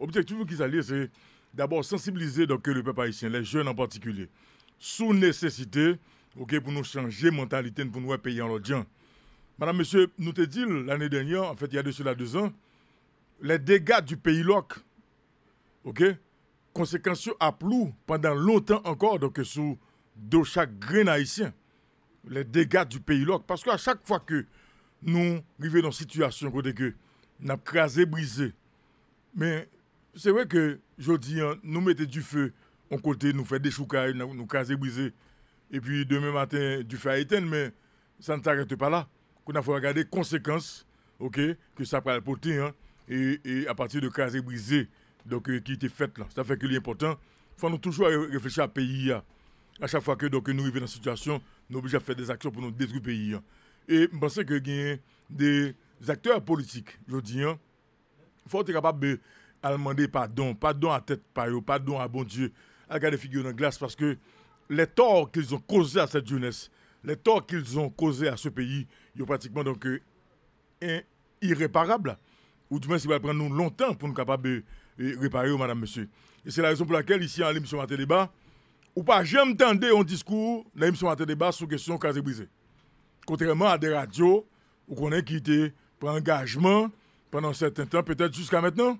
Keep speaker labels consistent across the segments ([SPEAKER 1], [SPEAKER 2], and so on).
[SPEAKER 1] Objectif qu'ils allaient, c'est d'abord sensibiliser donc, le peuple haïtien, les jeunes en particulier, sous nécessité pour nous changer mentalité, pour nous payer en l'audience. Madame, monsieur, nous te dit l'année dernière, en fait, il y a deux ans, les dégâts du pays loc, ok, conséquences à plou pendant longtemps encore, donc sous de chaque grain haïtien, les dégâts du pays loc. Parce qu'à chaque fois que nous arrivons dans une situation côté que nous avons crasé, brisé, mais c'est vrai que je dis, hein, nous mettons du feu, en côté, nous fait des choucailles, nous, nous caser brisés. Et puis demain matin, du feu à éteindre, mais ça ne s'arrête pas là. Qu'on a faut regarder les conséquences, ok, que ça peut hein, apporter, et, à partir de caser brisé donc euh, qui était fait là. Ça fait que l'important, il faut nous toujours réfléchir à pays. Hein. À chaque fois que donc, nous arrivons dans cette situation, nous obligés à faire des actions pour nous détruire le pays. Hein. Et je pense que y a des acteurs politiques, je dis, il faut être capable de à demander pardon, pardon à tête par pardon à bon Dieu, à garder figure dans la glace parce que les torts qu'ils ont causés à cette jeunesse, les torts qu'ils ont causés à ce pays, ils sont pratiquement donc euh, irréparables. Ou du moins, ça va prendre nous longtemps pour nous capables de réparer, madame, monsieur. Et c'est la raison pour laquelle, ici, en l'émission Maté Débat, ou pas jamais entendu un discours dans l'émission Maté Débat sur question quasi brisée. Contrairement à des radios, où on est quitté, pour engagement pendant un certain temps, peut-être jusqu'à maintenant,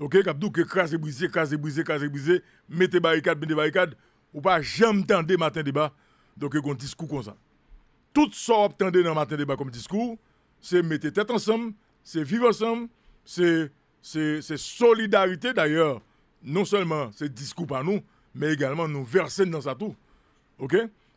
[SPEAKER 1] OK, cap que brisé, briser, brisé, briser, et briser, mettez barricade, mettez barricade ou pas jamais tendre matin débat. Donc un discours comme ça. Tout ça obtendez dans matin débat comme discours, c'est mettre tête ensemble, c'est vivre ensemble, c'est c'est solidarité d'ailleurs. Non seulement c'est discours par nous, mais également nous verser dans ça tout. OK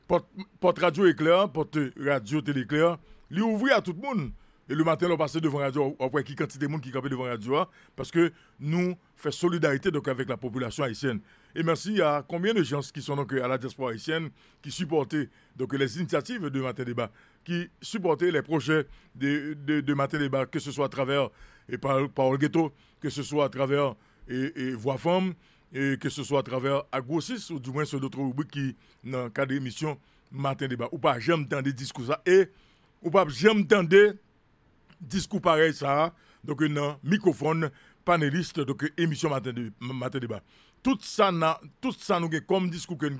[SPEAKER 1] Porte, radio éclair, porte radio télé éclair, lui à tout le monde. Et le matin, on passe devant la radio, après qui quantité de monde qui campé devant la radio, hein, parce que nous faisons solidarité donc, avec la population haïtienne. Et merci à combien de gens qui sont donc à la diaspora haïtienne, qui supportaient donc, les initiatives de Matin Débat, qui supportaient les projets de, de, Matin Débat, que ce soit à travers et par, par ghetto, que ce soit à travers et, Voix Femme, et que ce soit à travers Agrosis, ou du moins sur d'autres rubriques qui, dans le cadre d'émission Matin Débat, ou pas j'aime tant des discours et ou pas j'aime tant des discours pareil ça, donc euh, non microphone, panéliste, donc euh, émission matin, de, matin débat. Tout ça, na, tout ça nous comme discours que nous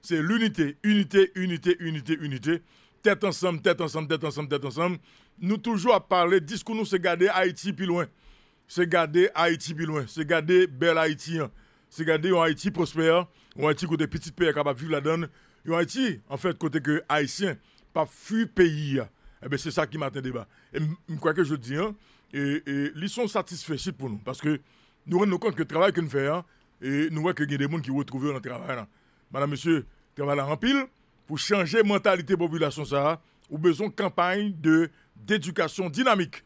[SPEAKER 1] c'est l'unité, unité, unité, unité, unité. Tête ensemble, tête ensemble, tête ensemble, tête ensemble. Nous toujours à parler, discours nous, c'est garder Haïti plus loin. C'est garder Haïti plus loin. C'est garder bel Haïti. Hein. C'est garder un Haïti prospère, un Haïti côté petit pays capable de vivre la donne. Un Haïti, en fait, côté que Haïtien, pas fui pays. Hein. Eh bien, c'est ça qui m'atteint débat. Et je que je dis, hein, et, ils sont satisfaits pour nous. Parce que nous rendons compte que le travail que nous faisons, hein, et nous voyons que y a des gens qui retrouvent dans le travail. Madame, monsieur, travail en pile. Pour changer la mentalité de la population, ça, ou besoin de campagne d'éducation dynamique.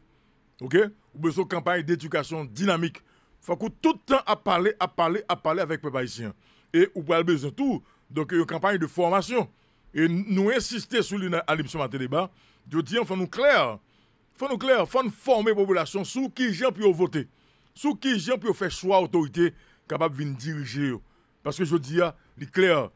[SPEAKER 1] OK? Ou besoin de campagne d'éducation dynamique. Il faut que tout le temps à parler, à parler, à parler avec les Haïtiens. Et ou pas besoin de tout. Donc, une campagne de formation. Et nous insister sur une à débat, de dis, faut nous clair, faut nous clair, faut nous former la population sur qui gens peux voter, sur qui gens peux faire choix autorité capable de diriger. Parce que je dis, ah, est clair,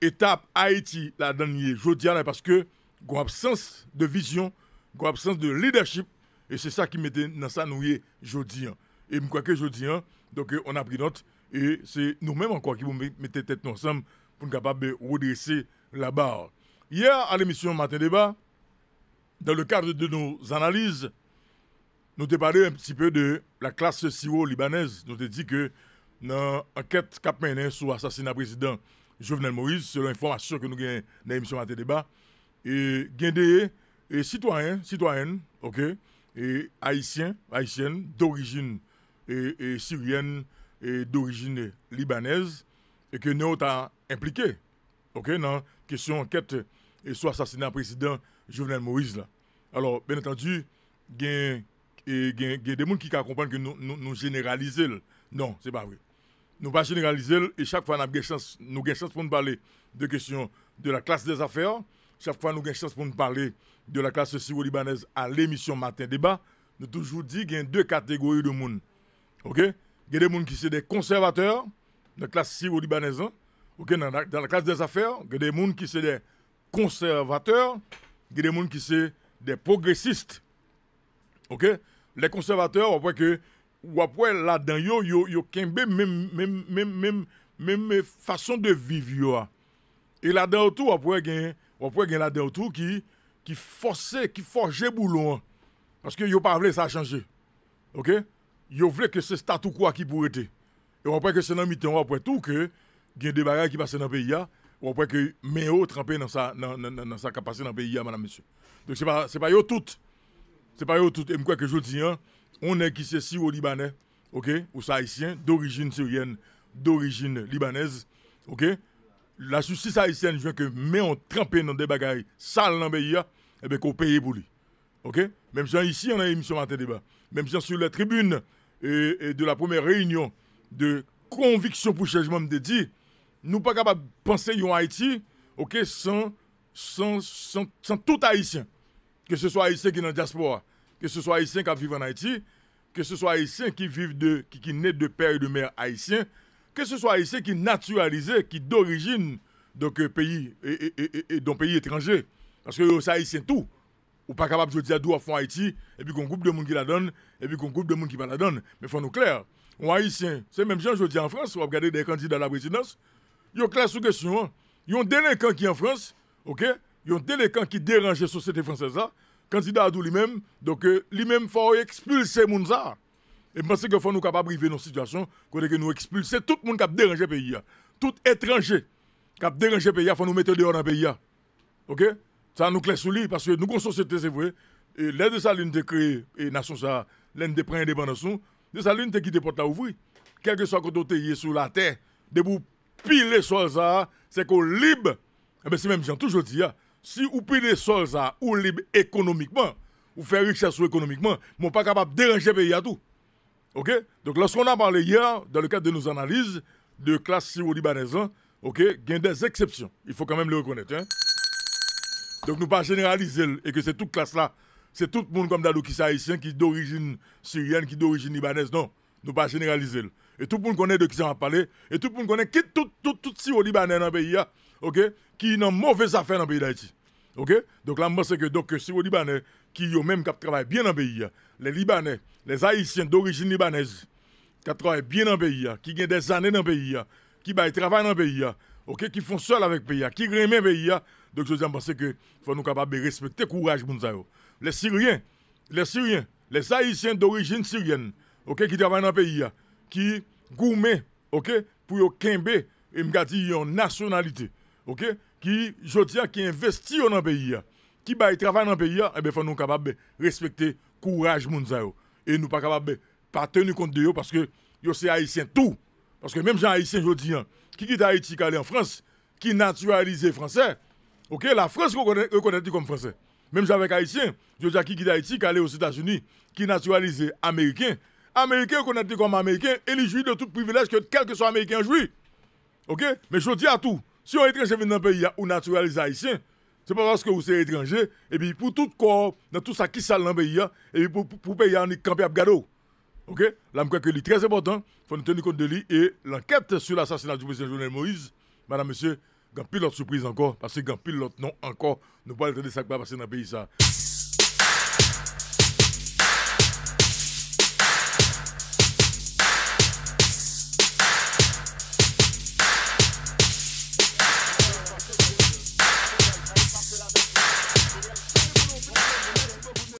[SPEAKER 1] étape Haïti la dernière, je dis, ah, parce que, une absence de vision, une absence de leadership, et c'est ça qui mettait dans ça nouille, je dis. Hein. Et je crois que je dis, hein, donc euh, on a pris note, et c'est nous-mêmes encore qui vous mettez tête ensemble pour nous capables de redresser là-bas. Hier, à l'émission Matin Débat, dans le cadre de nos analyses, nous avons parlé un petit peu de la classe siro libanaise Nous avons dit que dans l'enquête cap sur l'assassinat président Jovenel Moïse, selon l'information que nous avons dans l'émission Matin Débat, et des et citoyens, citoyennes, ok, et haïtiens, haïtiennes d'origine et, syrienne et d'origine libanaise, et que nous avons impliqué OK, non, question enquête et soit du président Jovenel Moïse Alors, bien entendu, il y a des gens qui comprennent que nous, nous, généralisons. Non, ce n'est pas vrai. Nous ne pas généraliser et chaque fois nous avons chance, nous chance pour nous parler de questions de la classe des affaires. Chaque fois nous avons chance pour nous parler de la classe syro-libanaise à l'émission Matin Débat. Nous toujours dit qu'il y a deux catégories de monde. OK Il y a des gens qui sont des conservateurs, de la classe syro-libanaise, hein, Ok, nan la klas de zafèr, gen de moun ki se de konservatèr, gen de moun ki se de progressist. Ok, le konservatèr wapwen ke, wapwen la den yo, yo kenbe mèm, mèm, mèm, mèm, mèm mèm fason de viv yo a. E la den wotou wapwen gen, wapwen gen la den wotou ki, ki fosè, ki fosè boulon. Aske yo pa vle sa a chanjè. Ok, yo vle ke se statou kwa ki pou etè. E wapwen ke se nan mitè wapwen tout ke, gen de a des pase qui peyi ya, le ke men yo trempe nan sa, nan, dans dans ça sa a dans le pays, madame, monsieur. Donc, ce n'est pas tout. Ce n'est pas tout. Et quoi que je dis, on est qui se si au Libanais, ok, ou d'origine syrienne, d'origine libanaise, ok, la justice haïtienne, je veux que méo trempe dans des bagailles sales dans le pays, et eh bien qu'on paye pour lui. OK Même si ici, on a une émission matin débat. Même gens sur la tribune et, de la première réunion de conviction pour changement de dit, nous pas capable penser yon Haïti OK sans, sans, sans, sans tout haïtien que ce soit haïtien qui est dans la diaspora que ce soit haïtien qui vit en Haïti que ce soit haïtien qui vivent de qui, naît de père et de mère haïtien que ce soit haïtien qui naturalisé qui d'origine donc euh, pays et, pays étranger parce que c'est haïtien tout ou pas capable de dire d'où à Haïti et puis qu'on groupe de monde qui la donne et puis qu'on groupe de monde qui la donne mais faut nous clair on haïtien c'est même gens je dis en France ou a regarder des candidats à la présidence il Yo classe sous question. Hein. Yon délinquant qui en France, OK Yon délinquant qui dérange la société française Le hein. candidat à lui-même, donc euh, lui-même faut expulser les gens. Et pense que faut nous capable arriver dans une situation que nous expulser tout le monde qui a dérangé le pays hein. Tout étranger qui a dérangé le pays, il faut nous mettre dehors dans le pays. Ça nous classe sous lui parce que nous comme société c'est vrai. l'aide de ça l'une de créer et nation ça de prendre indépendance nous, de ça l'une de qui déporte la ouvrir. Quel que soit le côté sous la terre, debout pile solza, ça, c'est qu'on libre. Eh ben, c'est même j'ai toujours dit, ah, si vous pile solza ça, ou libre économiquement, ou faire richesse économiquement, n'êtes pas capable de déranger le pays à tout. OK Donc, lorsqu'on a parlé hier, dans le cadre de nos analyses de classe syro-libanaise, hein, OK, il y a des exceptions. Il faut quand même le reconnaître. Hein. Donc, nous pas généraliser et que c'est toute classe là. C'est tout le monde comme Dadou qui est haïtien, qui est d'origine syrienne, qui est d'origine libanaise. Non, nous pas généraliser. Et tout le monde connaît de qui ça va parler. Et tout le monde connaît qui tout, tout, tout si Libanais dans le pays, hein, ok, qui une mauvaise affaire dans le pays d'Haïti. Ok? Donc là, je pense que donc, si Libanais, qui ont même travaillent bien dans le pays, hein, les Libanais, les Haïtiens d'origine libanaise, qui travaillent bien dans le pays, hein, qui ont des années dans le pays, qui travaillent dans le pays, ok, qui font seul avec le pays, qui remet le pays. Donc je pense que faut nous capables de respecter le courage de Les Syriens, les Syriens, les Haïtiens d'origine syrienne, ok, qui travaillent dans le pays, qui gourmet, OK, pour yo kembe et m'a dit yon nationalité, OK, qui je qui investit dans le pays qui travaille travail dans le pays eh bien, faut nous capable respecter courage moun et nous pas capable pas tenir compte de eux parce que yo c'est haïtien tout parce que même haïtien, je dis, qui quitte Haïti qui en France qui naturalisé français OK la France reconnaît comme français même avec haïtien je dis qui quitte Haïti qui allait aux États-Unis qui naturalisé américain Américain qu'on a dit comme Américain, il jouit de tout privilège que quel que soit Américain jouit. OK Mais je dis à tout, si on est étranger vient dans un pays ou naturalisé haïtien, c'est pas parce que vous êtes étranger, et puis pour tout corps, dans tout ça qui sale dans le pays, et puis pour, pour, pays, payer en campé à Gado. OK Là, je crois que c'est très important, il faut nous tenir compte de lui. Et l'enquête sur l'assassinat du président Jovenel Moïse, madame, monsieur, il y a encore, parce que y a plus encore. Nous ne pouvons pas de ça qui va passer dans le pays. Ça.